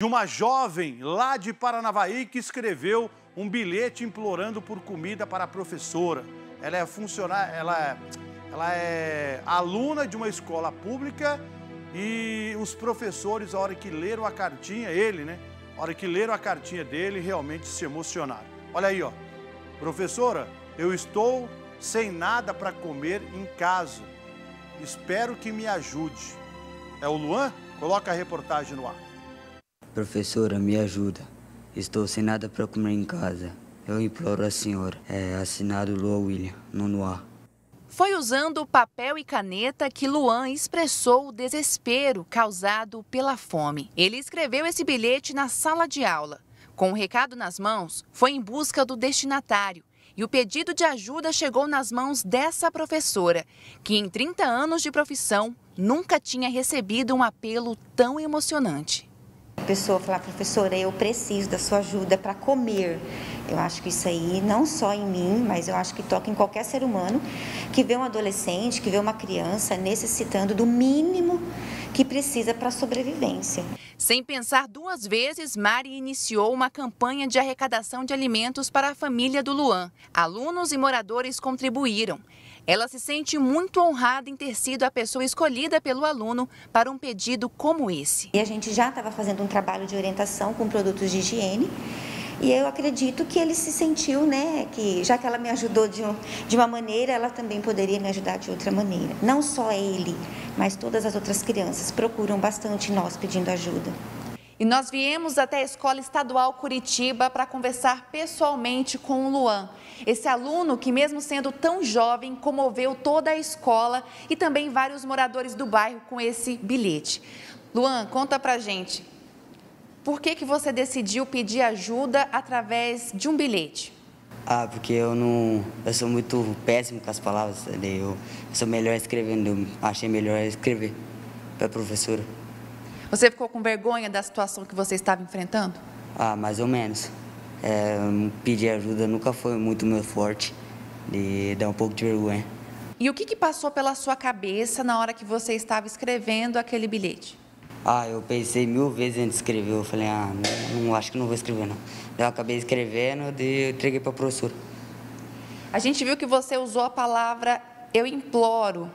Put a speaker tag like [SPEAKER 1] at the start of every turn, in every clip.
[SPEAKER 1] de uma jovem lá de Paranavaí que escreveu um bilhete implorando por comida para a professora. Ela é funcionária, ela é, ela é aluna de uma escola pública e os professores, a hora que leram a cartinha, ele, né? A hora que leram a cartinha dele, realmente se emocionaram. Olha aí, ó. Professora, eu estou sem nada para comer em casa. Espero que me ajude. É o Luan? Coloca a reportagem no ar.
[SPEAKER 2] Professora, me ajuda. Estou sem nada para comer em casa. Eu imploro a senhora. É assinado Lua William, nono
[SPEAKER 3] Foi usando papel e caneta que Luan expressou o desespero causado pela fome. Ele escreveu esse bilhete na sala de aula. Com o recado nas mãos, foi em busca do destinatário. E o pedido de ajuda chegou nas mãos dessa professora, que em 30 anos de profissão nunca tinha recebido um apelo tão emocionante. A pessoa falar, professora, eu preciso da sua ajuda para comer. Eu acho que isso aí, não só em mim, mas eu acho que toca em qualquer ser humano que vê um adolescente, que vê uma criança necessitando do mínimo que precisa para a sobrevivência. Sem pensar duas vezes, Mari iniciou uma campanha de arrecadação de alimentos para a família do Luan. Alunos e moradores contribuíram. Ela se sente muito honrada em ter sido a pessoa escolhida pelo aluno para um pedido como esse. E a gente já estava fazendo um trabalho de orientação com produtos de higiene. E eu acredito que ele se sentiu, né, que já que ela me ajudou de, um, de uma maneira, ela também poderia me ajudar de outra maneira. Não só ele, mas todas as outras crianças procuram bastante nós pedindo ajuda. E nós viemos até a Escola Estadual Curitiba para conversar pessoalmente com o Luan, esse aluno que, mesmo sendo tão jovem, comoveu toda a escola e também vários moradores do bairro com esse bilhete. Luan, conta para gente, por que, que você decidiu pedir ajuda através de um bilhete?
[SPEAKER 2] Ah, porque eu não. Eu sou muito péssimo com as palavras, eu, eu sou melhor escrevendo, achei melhor escrever para a professora.
[SPEAKER 3] Você ficou com vergonha da situação que você estava enfrentando?
[SPEAKER 2] Ah, mais ou menos. É, pedir ajuda nunca foi muito meu forte, de dar um pouco de vergonha.
[SPEAKER 3] E o que, que passou pela sua cabeça na hora que você estava escrevendo aquele bilhete?
[SPEAKER 2] Ah, eu pensei mil vezes antes de escrever. Eu falei, ah, não, não acho que não vou escrever, não. Eu acabei escrevendo e entreguei para a professora.
[SPEAKER 3] A gente viu que você usou a palavra eu imploro.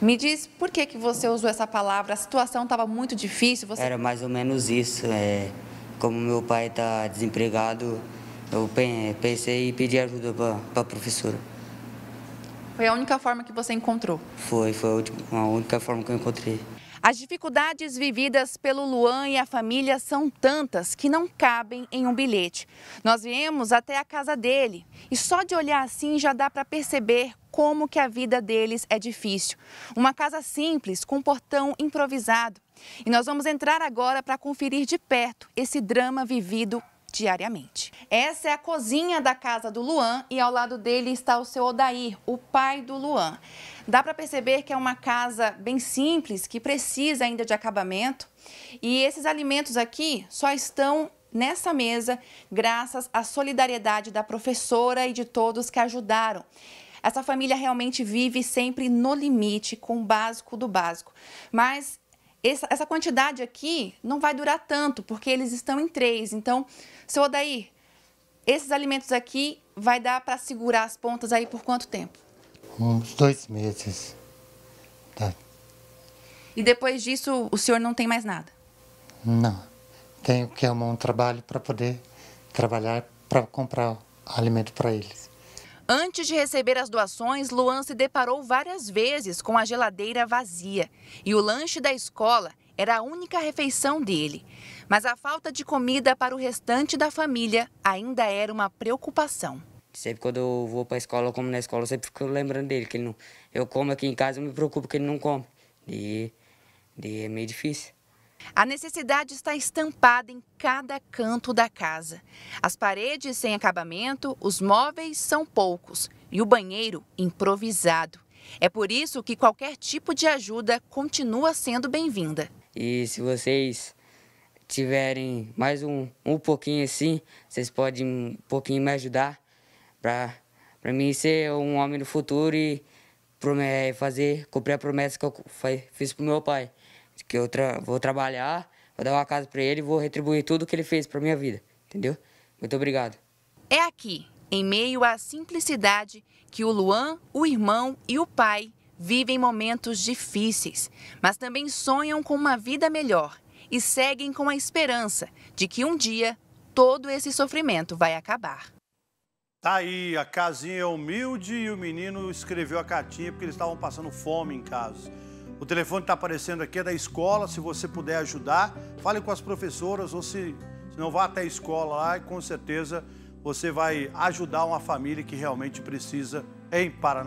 [SPEAKER 3] Me diz por que, que você usou essa palavra? A situação estava muito difícil. Você... Era
[SPEAKER 2] mais ou menos isso. É, como meu pai está desempregado, eu pensei em pedir ajuda para a professora.
[SPEAKER 3] Foi a única forma que você encontrou?
[SPEAKER 2] Foi, foi
[SPEAKER 3] a única forma que eu encontrei. As dificuldades vividas pelo Luan e a família são tantas que não cabem em um bilhete. Nós viemos até a casa dele e só de olhar assim já dá para perceber como que a vida deles é difícil. Uma casa simples, com um portão improvisado. E nós vamos entrar agora para conferir de perto esse drama vivido diariamente. Essa é a cozinha da casa do Luan e ao lado dele está o seu Odair, o pai do Luan. Dá para perceber que é uma casa bem simples, que precisa ainda de acabamento. E esses alimentos aqui só estão nessa mesa graças à solidariedade da professora e de todos que ajudaram. Essa família realmente vive sempre no limite, com o básico do básico. Mas essa, essa quantidade aqui não vai durar tanto, porque eles estão em três. Então, seu Odair, esses alimentos aqui vai dar para segurar as pontas aí por quanto tempo?
[SPEAKER 2] Uns dois meses. Tá.
[SPEAKER 3] E depois disso, o senhor não tem mais nada?
[SPEAKER 2] Não. Tenho que arrumar um trabalho para poder trabalhar para comprar alimento para eles.
[SPEAKER 3] Antes de receber as doações, Luan se deparou várias vezes com a geladeira vazia e o lanche da escola era a única refeição dele. Mas a falta de comida para o restante da família ainda era uma preocupação.
[SPEAKER 2] Sempre quando eu vou para a escola, eu como na escola, eu sempre fico lembrando dele. que ele não, Eu como aqui em casa, eu me preocupo que ele não come. E, e é meio difícil.
[SPEAKER 3] A necessidade está estampada em cada canto da casa. As paredes sem acabamento, os móveis são poucos e o banheiro improvisado. É por isso que qualquer tipo de ajuda continua sendo bem-vinda.
[SPEAKER 2] E se vocês tiverem mais um, um pouquinho assim, vocês podem um pouquinho me ajudar para mim ser um homem no futuro e fazer, cumprir a promessa que eu fiz para meu pai que eu tra vou trabalhar, vou dar uma casa para ele, vou retribuir tudo que ele fez para minha vida, entendeu? Muito obrigado.
[SPEAKER 3] É aqui, em meio à simplicidade, que o Luan, o irmão e o pai vivem momentos difíceis, mas também sonham com uma vida melhor e seguem com a esperança de que um dia todo esse sofrimento vai acabar.
[SPEAKER 1] Tá aí, a casinha é humilde e o menino escreveu a cartinha porque eles estavam passando fome em casa. O telefone está aparecendo aqui é da escola, se você puder ajudar, fale com as professoras ou se, se não vá até a escola lá, e com certeza você vai ajudar uma família que realmente precisa em Paraná.